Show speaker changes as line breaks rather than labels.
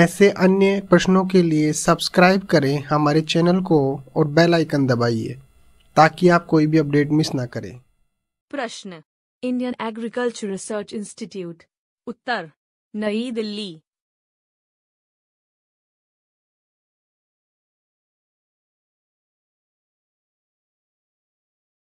ऐसे अन्य प्रश्नों के लिए सब्सक्राइब करें हमारे चैनल को और बेल आइकन दबाइए ताकि आप कोई भी अपडेट मिस ना करें
प्रश्न इंडियन एग्रीकल्चर रिसर्च इंस्टीट्यूट उत्तर नई दिल्ली